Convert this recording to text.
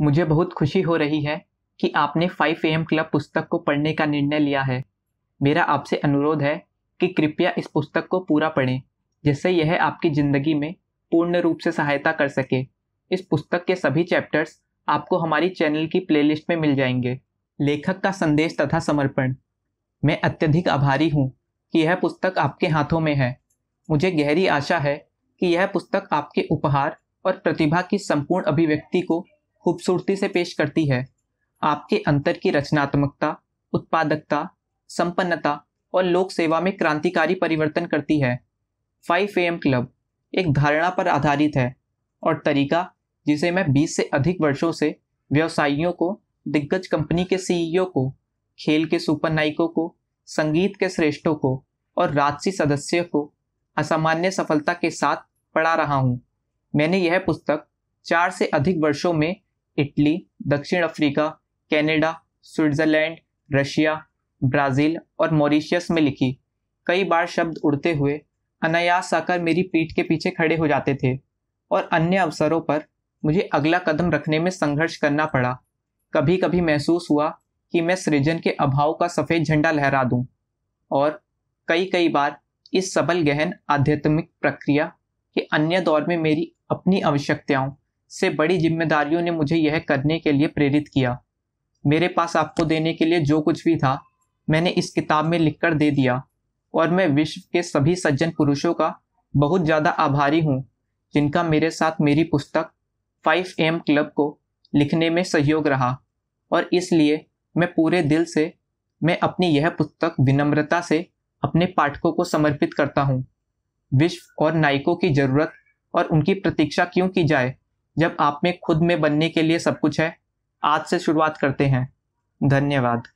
मुझे बहुत खुशी हो रही है कि आपने 5 एम क्लब पुस्तक को पढ़ने का निर्णय लिया है मेरा आपसे अनुरोध है कि कृपया इस पुस्तक को पूरा पढ़ें जिससे यह आपकी ज़िंदगी में पूर्ण रूप से सहायता कर सके इस पुस्तक के सभी चैप्टर्स आपको हमारी चैनल की प्लेलिस्ट में मिल जाएंगे लेखक का संदेश तथा समर्पण मैं अत्यधिक आभारी हूँ कि यह पुस्तक आपके हाथों में है मुझे गहरी आशा है कि यह पुस्तक आपके उपहार और प्रतिभा की संपूर्ण अभिव्यक्ति को खूबसूरती से पेश करती है आपके अंतर की रचनात्मकता उत्पादकता संपन्नता और लोक सेवा में क्रांतिकारी परिवर्तन करती है फाइव एम क्लब एक धारणा पर आधारित है और तरीका जिसे मैं 20 से अधिक वर्षों से व्यवसायियों को दिग्गज कंपनी के सीईओ e को खेल के सुपर नायकों को संगीत के श्रेष्ठों को और राजसी सदस्यों को असामान्य सफलता के साथ पढ़ा रहा हूँ मैंने यह पुस्तक चार से अधिक वर्षों में इटली दक्षिण Africa Canada, Switzerland Russia Brazil और मॉरिशियस में लिखी कई बार शब्द उड़ते हुए अनायास आकर मेरी पीठ के पीछे खड़े हो जाते थे और अन्य अवसरों पर मुझे अगला कदम रखने में संघर्ष करना पड़ा कभी कभी महसूस हुआ कि मैं सृजन के अभाव का सफ़ेद झंडा लहरा दूं और कई कई बार इस सबल गहन आध्यात्मिक प्रक्रिया के अन्य दौर में मेरी अपनी आवश्यकताओं से बड़ी जिम्मेदारियों ने मुझे यह करने के लिए प्रेरित किया मेरे पास आपको देने के लिए जो कुछ भी था मैंने इस किताब में लिखकर दे दिया और मैं विश्व के सभी सज्जन पुरुषों का बहुत ज़्यादा आभारी हूँ जिनका मेरे साथ मेरी पुस्तक फाइव एम क्लब को लिखने में सहयोग रहा और इसलिए मैं पूरे दिल से मैं अपनी यह पुस्तक विनम्रता से अपने पाठकों को समर्पित करता हूँ विश्व और नायकों की जरूरत और उनकी प्रतीक्षा क्यों की जाए जब आप में खुद में बनने के लिए सब कुछ है आज से शुरुआत करते हैं धन्यवाद